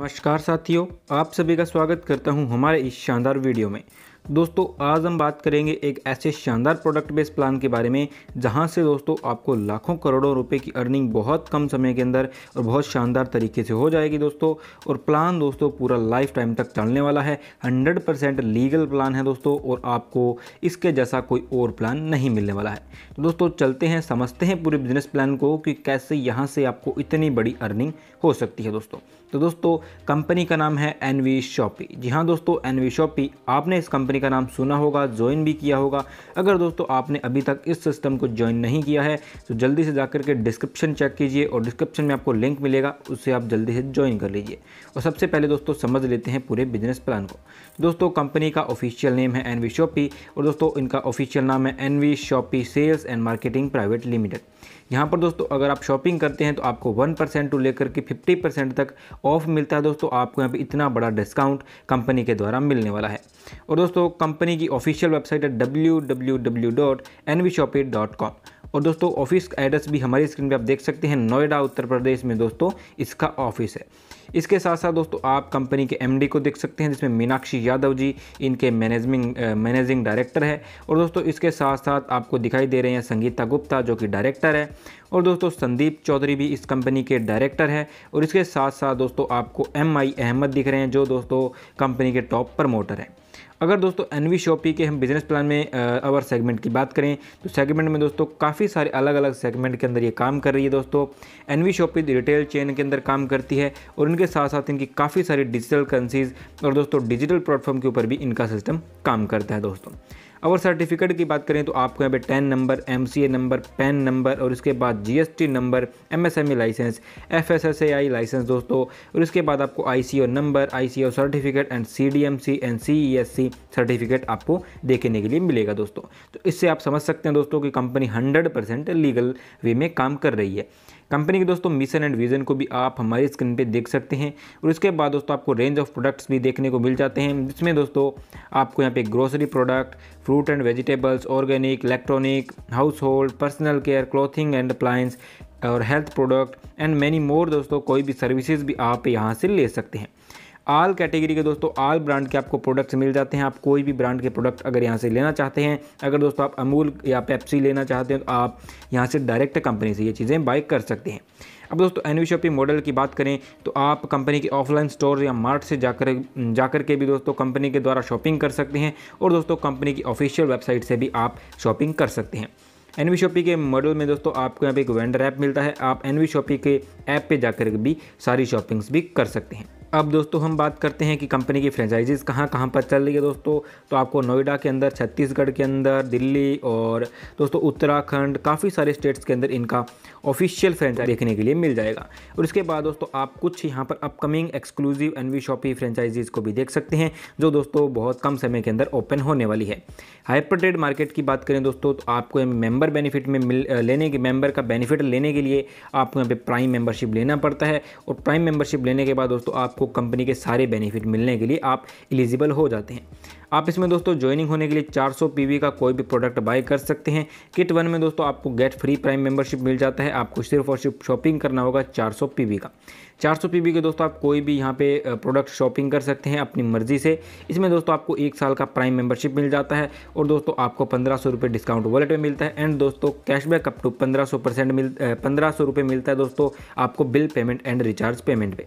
नमस्कार साथियों आप सभी का स्वागत करता हूं हमारे इस शानदार वीडियो में दोस्तों आज हम बात करेंगे एक ऐसे शानदार प्रोडक्ट बेस्ड प्लान के बारे में जहां से दोस्तों आपको लाखों करोड़ों रुपए की अर्निंग बहुत कम समय के अंदर और बहुत शानदार तरीके से हो जाएगी दोस्तों और प्लान दोस्तों पूरा लाइफ टाइम तक चलने वाला है 100 परसेंट लीगल प्लान है दोस्तों और आपको इसके जैसा कोई और प्लान नहीं मिलने वाला है तो दोस्तों चलते हैं समझते हैं पूरे बिजनेस प्लान को कि कैसे यहाँ से आपको इतनी बड़ी अर्निंग हो सकती है दोस्तों तो दोस्तों कंपनी का नाम है एन वी शॉपी जी हाँ दोस्तों एन वी आपने इस कंपनी कंपनी का नाम सुना होगा ज्वाइन भी किया होगा अगर दोस्तों आपने अभी तक इस सिस्टम को ज्वाइन नहीं किया है तो जल्दी से जाकर के डिस्क्रिप्शन चेक कीजिए और डिस्क्रिप्शन में आपको लिंक मिलेगा उससे आप जल्दी से ज्वाइन कर लीजिए और सबसे पहले दोस्तों समझ लेते हैं पूरे बिजनेस प्लान को दोस्तों कंपनी का ऑफिशियल नेम है एनवी शॉपी और दोस्तों इनका ऑफिशियल नाम है N shoppy sales and marketing private limited यहाँ पर दोस्तों अगर आप शॉपिंग करते हैं तो आपको वन परसेंट टू लेकर के फिफ्टी परसेंट तक ऑफ मिलता है दोस्तों आपको यहाँ पर इतना बड़ा डिस्काउंट कंपनी के द्वारा मिलने वाला है और दोस्तों कंपनी की ऑफिशियल वेबसाइट है W W W dot N V dot com और दोस्तों ऑफिस एड्रेस भी हमारी स्क्रीन पर आप देख सकते हैं नोएडा उत्तर प्रदेश में दोस्तों इसका ऑफिस है इसके साथ साथ दोस्तों आप कंपनी के एमडी को देख सकते हैं जिसमें मीनाक्षी यादव जी इनके मैनेजमिंग मैनेजिंग डायरेक्टर है और दोस्तों इसके साथ साथ आपको दिखाई दे रहे हैं संगीता गुप्ता जो कि डायरेक्टर है और दोस्तों संदीप चौधरी भी इस कंपनी के डायरेक्टर हैं और इसके साथ साथ दोस्तों आपको एम आई अहमद दिख रहे हैं जो दोस्तों कंपनी के टॉप प्रमोटर हैं अगर दोस्तों एन वी शॉपी के हम बिज़नेस प्लान में अवर सेगमेंट की बात करें तो सेगमेंट में दोस्तों काफ़ी सारे अलग अलग सेगमेंट के अंदर ये काम कर रही है दोस्तों N V shoppy retail chain के अंदर काम करती है और इनके साथ साथ इनकी काफ़ी सारी डिजिटल करेंसीज और दोस्तों डिजिटल प्लेटफॉर्म के ऊपर भी इनका सिस्टम काम करता है दोस्तों अगर सर्टिफिकेट की बात करें तो आपको यहाँ पे TAN number M number PAN number और उसके बाद G number M license F license दोस्तों और इसके बाद आपको I number I certificate and C and C certificate आपको देखने के लिए मिलेगा दोस्तों तो इससे आप समझ सकते हैं दोस्तों कि कंपनी हंड्रेड लीगल वे में काम कर रही है कंपनी के दोस्तों मिशन एंड विजन को भी आप हमारी स्क्रीन पर देख सकते हैं और इसके बाद दोस्तों आपको रेंज ऑफ प्रोडक्ट्स भी देखने को मिल जाते हैं जिसमें दोस्तों आपको यहाँ पे grocery product fruit and vegetables organic electronic household personal care clothing and appliance और health product and many more दोस्तों कोई भी सर्विसेज भी आप यहाँ से ले सकते हैं आल कैटेगरी के दोस्तों आल ब्रांड के आपको प्रोडक्ट्स मिल जाते हैं आप कोई भी ब्रांड के प्रोडक्ट अगर यहाँ से लेना चाहते हैं अगर दोस्तों आप अमूल या पेप्सी लेना चाहते हैं तो आप यहाँ से डायरेक्ट कंपनी से ये चीज़ें बाई कर सकते हैं अब दोस्तों एन शॉपिंग मॉडल की बात करें तो आप कंपनी के ऑफलाइन स्टोर या मार्ट से जाकर जाकर के भी दोस्तों कंपनी के द्वारा शॉपिंग कर सकते हैं और दोस्तों कंपनी की ऑफिशियल वेबसाइट से भी आप शॉपिंग कर सकते हैं एन शॉपी के मॉडल में दोस्तों आपको यहाँ पे एक वेंडर ऐप मिलता है आप एन शॉपी के ऐप पे जाकर भी सारी शॉपिंग्स भी कर सकते हैं अब दोस्तों हम बात करते हैं कि कंपनी की फ्रेंचाइजीज़ कहाँ कहाँ पर चल रही है दोस्तों तो आपको नोएडा के अंदर छत्तीसगढ़ के अंदर दिल्ली और दोस्तों उत्तराखंड काफ़ी सारे स्टेट्स के अंदर इनका ऑफिशियल फ्रेंचाइज देखने के लिए मिल जाएगा और इसके बाद दोस्तों आप कुछ यहाँ पर upcoming exclusive N V shoppy franchisees को भी देख सकते हैं जो दोस्तों बहुत कम समय के अंदर ओपन होने वाली है हाइपर ट्रेड मार्केट की बात करें दोस्तों तो आपको मेंबर बेनिफिट में मिल लेने के मेंबर का बेनिफिट लेने के लिए आपको यहाँ पे प्राइम मेंबरशिप लेना पड़ता है और प्राइम मेंबरशिप लेने के बाद दोस्तों आप आपको कंपनी के सारे बेनिफिट मिलने के लिए आप एलिजिबल हो जाते हैं आप इसमें दोस्तों ज्वाइनिंग होने के लिए 400 पीवी का कोई भी प्रोडक्ट बाय कर सकते हैं किट वन में दोस्तों आपको गेट फ्री प्राइम मेंबरशिप मिल जाता है आपको सिर्फ और सिर्फ शॉपिंग करना होगा 400 पीवी का 400 पीवी के दोस्तों आप कोई भी यहाँ पे प्रोडक्ट शॉपिंग कर सकते हैं अपनी मर्जी से इसमें दोस्तों आपको एक साल का प्राइम मेंबरशिप मिल जाता है और दोस्तों आपको पंद्रह सौ रुपये डिस्काउंट वॉलेट में मिलता है एंड दोस्तों कैशबैक अप टू पंद्रह सौ परसेंट मिल पंद्रह सौ रुपये मिलता है दोस्तों आपको bill payment and recharge payment 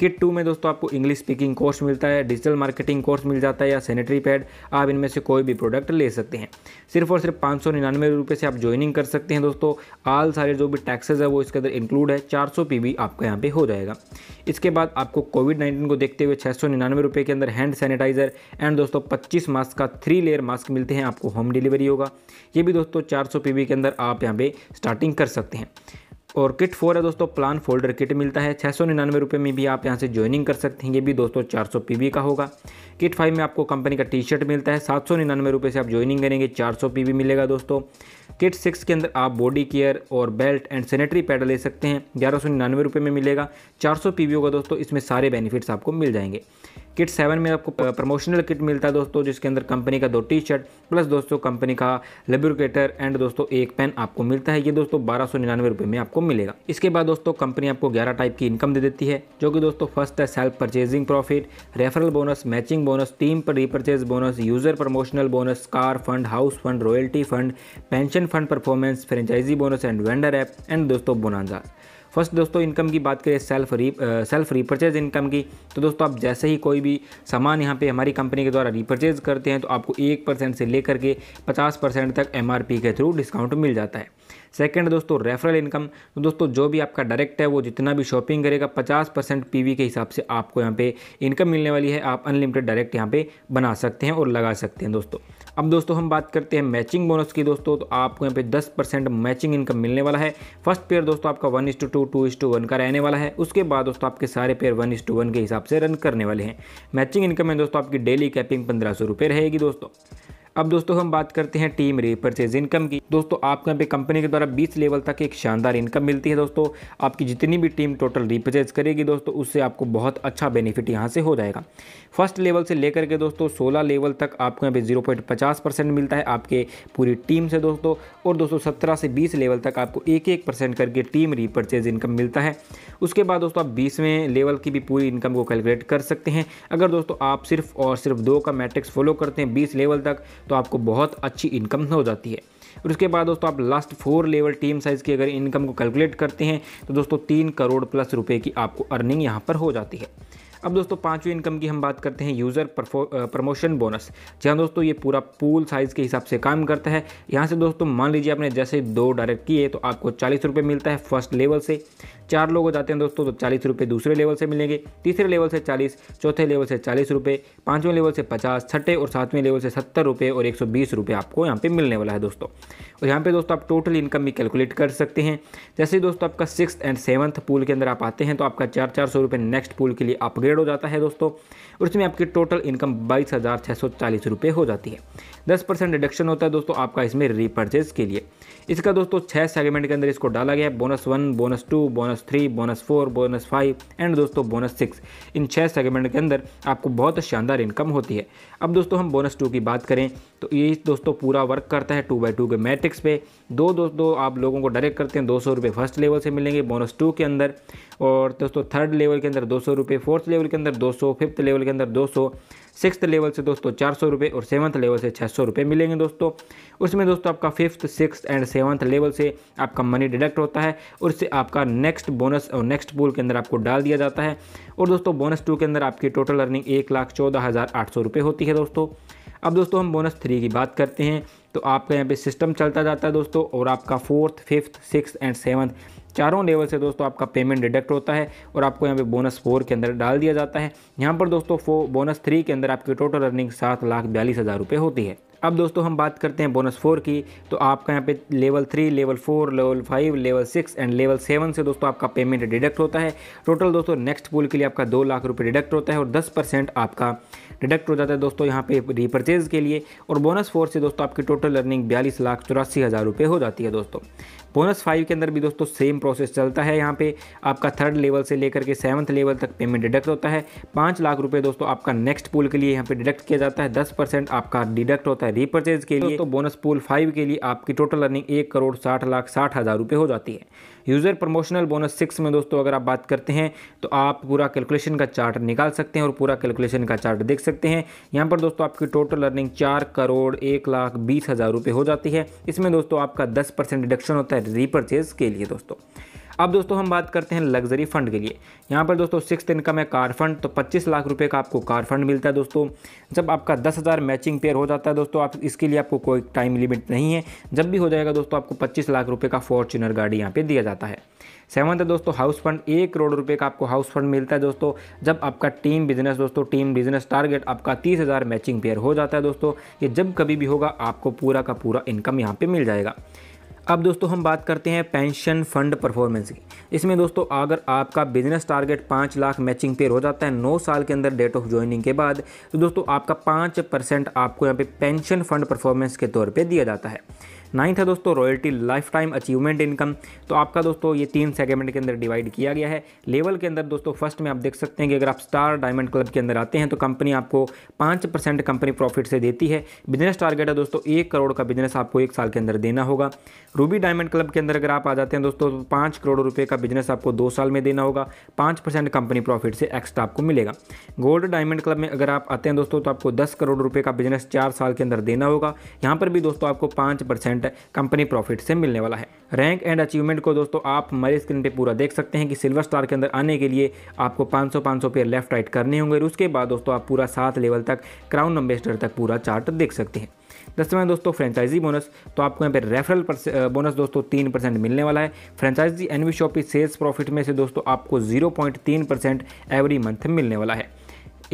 packet two में दोस्तों आपको इंग्लिश स्पीकिंग कोर्स मिलता है डिजिटल मार्केटिंग कोर्स मिल जाता है या सैनिटरी पैड आप इनमें से कोई भी प्रोडक्ट ले सकते हैं सिर्फ और सिर्फ पाँच सौ निन्यानवे रुपये से आप ज्वाइनिंग कर सकते हैं दोस्तों आल सारे जो भी टैक्सेज है वो इसके अंदर इंक्लूड है चार सौ पी आपका यहाँ पर हो जाएगा इसके बाद आपको कोविड नाइन्टीन को देखते हुए छः सौ निन्यानवे रुपये के अंदर हैंड सैनिटाइजर एंड दोस्तों पच्चीस मास्क का थ्री लेयर मास्क मिलते हैं आपको होम डिलीवरी होगा ये भी दोस्तों चार सौ पी के अंदर आप यहाँ पे स्टार्टिंग कर सकते हैं और किट फोर है दोस्तों प्लान फोल्डर किट मिलता है छः सौ निन्यानवे रुपये में भी आप यहाँ से ज्वाइनिंग कर सकते हैं ये भी दोस्तों चार सौ पी का होगा किट फाइव में आपको कंपनी का टी शर्ट मिलता है सात सौ निन्यानवे रुपये से आप ज्वाइनिंग करेंगे चार सौ पी मिलेगा दोस्तों किट सिक्स के अंदर आप बॉडी केयर और बेल्ट एंड सैनिटरी पैड ले सकते हैं ग्यारह सौ निन्यानवे रुपये में मिलेगा चार सौ पी होगा दोस्तों इसमें सारे बेनिफिट्स आपको मिल जाएंगे किट सेवन में आपको प्रमोशनल किट मिलता है दोस्तों जिसके अंदर कंपनी का दो टी शर्ट प्लस दोस्तों कंपनी का लेब्रिकेटर एंड दोस्तों एक पेन आपको मिलता है ये दोस्तों बारह सौ निन्यानवे रुपये में आपको मिलेगा इसके बाद दोस्तों कंपनी आपको ग्यारह टाइप की इनकम दे देती है जो कि दोस्तों फर्स्ट है self purchasing profit referral bonus matching bonus team पर repurchase bonus user promotional bonus car fund house fund royalty fund pension fund performance franchisee bonus and vendor app and दोस्तों bonanza first दोस्तों income की बात करें self री self repurchase income की तो दोस्तों आप जैसे ही कोई भी सामान यहाँ पे हमारी कंपनी के द्वारा रिपर्चेज करते हैं तो आपको एक परसेंट से लेकर के पचास परसेंट तक एम के थ्रू डिस्काउंट मिल जाता है सेकंड दोस्तों रेफरल इनकम तो दोस्तों जो भी आपका डायरेक्ट है वो जितना भी शॉपिंग करेगा पचास परसेंट पी के हिसाब से आपको यहाँ पे इनकम मिलने वाली है आप अनलिमिटेड डायरेक्ट यहाँ पे बना सकते हैं और लगा सकते हैं दोस्तों अब दोस्तों हम बात करते हैं मैचिंग बोनस की दोस्तों तो आपको यहाँ पे 10 परसेंट मैचिंग इनकम मिलने वाला है फर्स्ट पेयर दोस्तों आपका one is to two to two to to one रहने वाला है उसके बाद दोस्तों आपके सारे pair one is to one के हिसाब से रन करने वाले हैं मैचिंग इनकम में दोस्तों आपकी डेली कैपिंग पंद्रह सौ रहेगी दोस्तों अब दोस्तों हम बात करते हैं टीम रिपर्चेज इनकम की दोस्तों आपको यहाँ पे कंपनी के द्वारा बीस लेवल तक एक शानदार इनकम मिलती है दोस्तों आपकी जितनी भी टीम टोटल रिपर्चेज करेगी दोस्तों उससे आपको बहुत अच्छा बेनिफिट यहाँ से हो जाएगा फर्स्ट लेवल से लेकर के दोस्तों सोलह लेवल तक आपको यहाँ पे जीरो पॉइंट पचास परसेंट मिलता है आपके पूरी टीम से दोस्तों और दोस्तों सत्रह से बीस लेवल तक आपको एक एक परसेंट करके टीम रिपर्चेज इनकम मिलता है उसके बाद दोस्तों आप बीसवें लेवल की भी पूरी इनकम को कैलकुलेट कर सकते हैं अगर दोस्तों आप सिर्फ और सिर्फ दो का मैट्रिक्स फॉलो करते हैं बीस लेवल तक तो आपको बहुत अच्छी इनकम हो जाती है और उसके बाद दोस्तों आप last four level team size की अगर इनकम को कैलकुलेट करते हैं तो दोस्तों तीन करोड़ प्लस रुपये की आपको अर्निंग यहाँ पर हो जाती है अब दोस्तों पाँचवीं इनकम की हम बात करते हैं यूज़र प्रमोशन बोनस जी हाँ दोस्तों ये पूरा पूल साइज़ के हिसाब से काम करता है यहाँ से दोस्तों मान लीजिए आपने जैसे दो डायरेक्ट किए तो आपको चालीस रुपये मिलता है फर्स्ट लेवल से चार लोग हो जाते हैं दोस्तों तो चालीस रुपये दूसरे लेवल से मिलेंगे तीसरे लेवल से चालीस चौथे लेवल से चालीस रुपये पाँचवें लेवल से पचास छठे और सातवें लेवल से सत्तर रुपये और एक सौ बीस रुपये आपको यहाँ पे मिलने वाला है दोस्तों और यहाँ पे दोस्तों आप टोटल इनकम भी कैलकुलेट कर सकते हैं जैसे दोस्तों आपका सिक्स एंड सेवन्थ पूल के अंदर आप आते हैं तो आपका चार चार सौ रुपये नेक्स्ट पूल के लिए अपग्रेड हो जाता है दोस्तों और इसमें आपकी टोटल इनकम बाईस हज़ार छः सौ चालीस रुपये हो जाती है दस परसेंट डिडक्शन होता है दोस्तों आपका इसमें रीपर्चेज के लिए इसका दोस्तों छः सेगमेंट के अंदर इसको डाला गया है bonus one bonus two bonus three bonus four bonus five and दोस्तों बोनस सिक्स इन छः सेगमेंट के अंदर आपको बहुत शानदार इनकम होती है अब दोस्तों हम बोनस टू की बात करें तो ये दोस्तों पूरा वर्क करता है टू बाई टू के मैट्रिक्स एक्स पे दो दो दो आप लोगों को डायरेक्ट करते हैं दो सौ रुपये फर्स्ट लेवल से मिलेंगे बोनस टू के अंदर और दोस्तों थर्ड लेवल के अंदर दो सौ रुपये फोर्थ लेवल के अंदर दो सौ फिफ्थ लेवल के अंदर दो सौ सिक्स लेवल से दोस्तों चार सौ रुपये और सेवन्थ लेवल से छः सौ रुपये मिलेंगे दोस्तों उसमें दोस्तों आपका fifth six and seventh level से आपका मनी डिडक्ट होता है और उससे आपका नेक्स्ट बोनस और नेक्स्ट पूल के अंदर आपको डाल दिया जाता है और दोस्तों बोनस टू के अंदर आपकी टोटल अर्निंग एक लाख चौदह हज़ार आठ सौ रुपये होती है दोस्तों अब दोस्तों हम बोनस थ्री की बात करते हैं तो आपका यहाँ पे सिस्टम चलता जाता है दोस्तों और आपका fourth fifth six and seventh चारों लेवल से दोस्तों आपका पेमेंट डिडक्ट होता है और आपको यहाँ पे बोनस फोर के अंदर डाल दिया जाता है यहाँ पर दोस्तों फो बोनस थ्री के अंदर आपकी टोटल अर्निंग सात लाख बयालीस हज़ार रुपये होती है अब दोस्तों हम बात करते हैं बोनस फोर की तो आपका यहाँ पे level three level four level five level six and level seven से दोस्तों आपका पेमेंट डिडक्ट होता है टोटल दोस्तों नेक्स्ट पूल के लिए आपका दो लाख रुपये डिडक्ट होता है और दस परसेंट आपका डिडक्ट हो जाता है दोस्तों यहाँ पे रिपर्चेज के लिए और बोनस फोर से दोस्तों आपकी टोटल अर्निंग बयालीस लाख चौरासी हज़ार रुपये हो जाती है दोस्तों बोनस फाइव के अंदर भी दोस्तों सेम प्रोसेस चलता है यहाँ पे आपका थर्ड लेवल से लेकर के सेवन्थ लेवल तक पेमेंट डिडक्ट होता है पाँच लाख रुपये दोस्तों आपका नेक्स्ट पूल के लिए यहाँ पे डिडक्ट किया जाता है दस परसेंट आपका डिडक्ट होता है रीपर्चेज के लिए तो बोनस पूल फाइव के लिए आपकी टोटल अर्निंग एक करोड़ साठ लाख साठ हज़ार रुपये हो जाती है यूज़र प्रमोशनल बोनस सिक्स में दोस्तों अगर आप बात करते हैं तो आप पूरा कैलकुलेशन का चार्ट निकाल सकते हैं और पूरा कैलकुलेशन का चार्ट देख सकते हैं यहाँ पर दोस्तों आपकी टोटल अर्निंग चार करोड़ एक लाख बीस हज़ार रुपये हो जाती है इसमें दोस्तों आपका दस परसेंट डिडक्शन होता है रीपर्चेज के लिए दोस्तों अब दोस्तों हम बात करते हैं लग्जरी फंड के लिए यहाँ पर दोस्तों सिक्स इनकम है कार फंड तो 25 लाख रुपए का आपको कार फंड मिलता है दोस्तों जब आपका 10,000 मैचिंग पेयर हो जाता है दोस्तों आप इसके लिए आपको कोई टाइम लिमिट नहीं है जब भी हो जाएगा दोस्तों आपको पच्चीस लाख रुपये का फॉर्चुनर गाड़ी यहाँ पर दिया जाता है सेवन है दोस्तों हाउस फंड एक करोड़ रुपये का आपको हाउस फंड मिलता है दोस्तों जब आपका टीम बिजनेस दोस्तों टीम बिजनेस टारगेट आपका तीस हज़ार मैचिंग पेयर हो जाता है दोस्तों ये जब कभी भी होगा आपको पूरा का पूरा इनकम यहाँ पर मिल जाएगा अब दोस्तों हम बात करते हैं पेंशन फंड परफॉर्मेंस की इसमें दोस्तों अगर आपका बिजनेस टारगेट पाँच लाख मैचिंग पेयर हो जाता है नौ साल के अंदर डेट ऑफ ज्वाइनिंग के बाद तो दोस्तों आपका पाँच परसेंट आपको यहाँ पे पेंशन फंड परफॉर्मेंस के तौर पर दिया जाता है नाइन्थ है दोस्तों royalty lifetime achievement income तो आपका दोस्तों ये तीन सेगमेंट के अंदर डिवाइड किया गया है लेवल के अंदर दोस्तों फर्स्ट में आप देख सकते हैं कि अगर आप स्टार डायमंड क्लब के अंदर आते हैं तो कंपनी आपको पाँच परसेंट कंपनी प्रॉफिट से देती है बिजनेस टारगेट है दोस्तों एक करोड़ का बिजनेस आपको एक साल के अंदर देना होगा रूबी डायमंड क्लब के अंदर अगर आप आ जाते हैं दोस्तों तो पाँच करोड़ रुपये का बिजनेस आपको दो साल में देना होगा पाँच परसेंट कंपनी प्रॉफिट से एक्स्ट्रा आपको मिलेगा गोल्ड डायमंड क्लब में अगर आप आते हैं दोस्तों तो आपको दस करोड़ रुपये का बिजनेस चार साल के अंदर देना होगा यहाँ पर भी दोस्तों आपको पाँच परसेंट परसेंट कंपनी प्रॉफिट से मिलने वाला है रैंक एंड अचीवमेंट को दोस्तों आप हमारे स्क्रीन पे पूरा देख सकते हैं कि सिल्वर स्टार के अंदर आने के लिए आपको 500 500 पेयर लेफ्ट राइट करने होंगे और उसके बाद दोस्तों आप पूरा सात लेवल तक क्राउन एम्बेसडर तक पूरा चार्ट देख सकते हैं दसवें दोस्तों फ्रेंचाइजी बोनस तो आपको यहाँ पे रेफरल बोनस दोस्तों तीन परसेंट मिलने वाला है फ्रेंचाइजी एनवी शॉप की सेल्स प्रॉफिट में से दोस्तों आपको जीरो पॉइंट तीन परसेंट एवरी मंथ मिलने वाला है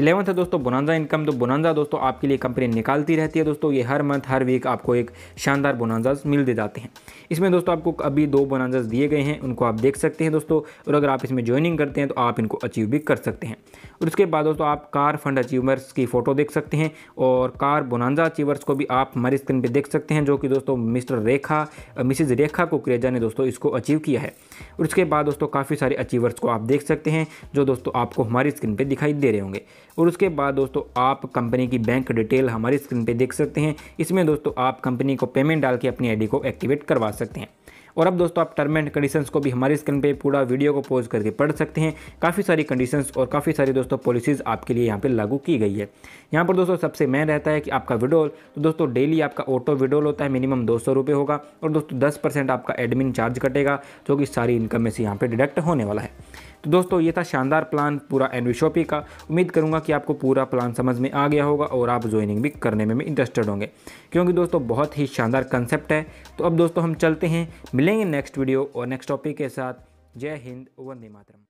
इलेवंथ है दोस्तों बोनांजा इनकम तो बोनांजा दोस्तों आपके लिए कंपनी निकालती रहती है दोस्तों ये हर मंथ हर वीक आपको एक शानदार मिल दे जाते हैं इसमें दोस्तों आपको अभी दो बोनांजाज दिए गए हैं उनको आप देख सकते हैं दोस्तों और अगर आप इसमें ज्वाइनिंग करते हैं तो आप इनको अचीव भी कर सकते हैं और उसके बाद दोस्तों आप कार फंड अचीवर्स की फ़ोटो देख सकते हैं और कार बोनांजा अचीवर्स को भी आप हमारी स्क्रीन पर देख सकते हैं जो कि दोस्तों मिस्टर रेखा मिसिज रेखा कुकरेजा ने दोस्तों इसको अचीव किया है और उसके बाद दोस्तों काफ़ी सारे अचीवर्स को आप देख सकते हैं जो दोस्तों आपको हमारी स्क्रीन पर दिखाई दे रहे होंगे और उसके बाद दोस्तों आप कंपनी की बैंक डिटेल हमारी स्क्रीन पे देख सकते हैं इसमें दोस्तों आप कंपनी को पेमेंट डाल के अपनी आईडी को एक्टिवेट करवा सकते हैं और अब दोस्तों आप टर्म एंड कंडीशंस को भी हमारी स्क्रीन पे पूरा वीडियो को पोज करके पढ़ सकते हैं काफ़ी सारी कंडीशंस और काफ़ी सारी दोस्तों पॉलिसीज़ आपके लिए यहाँ पे लागू की गई है यहाँ पर दोस्तों सबसे मेन रहता है कि आपका विड्रोल तो दोस्तों डेली आपका ऑटो विड्रोल होता है मिनिमम दो सौ होगा और दोस्तों दस आपका एडमिन चार्ज कटेगा जो कि सारी इनकम में से यहाँ पर डिडक्ट होने वाला है तो दोस्तों ये था शानदार प्लान पूरा एनवी शॉपी का उम्मीद करूँगा कि आपको पूरा प्लान समझ में आ गया होगा और आप ज्वाइनिंग भी करने में भी इंटरेस्टेड होंगे क्योंकि दोस्तों बहुत ही शानदार कंसेप्ट है तो अब दोस्तों हम चलते हैं मिलेंगे नेक्स्ट वीडियो और नेक्स्ट टॉपिक के साथ जय हिंद वंदे मातरम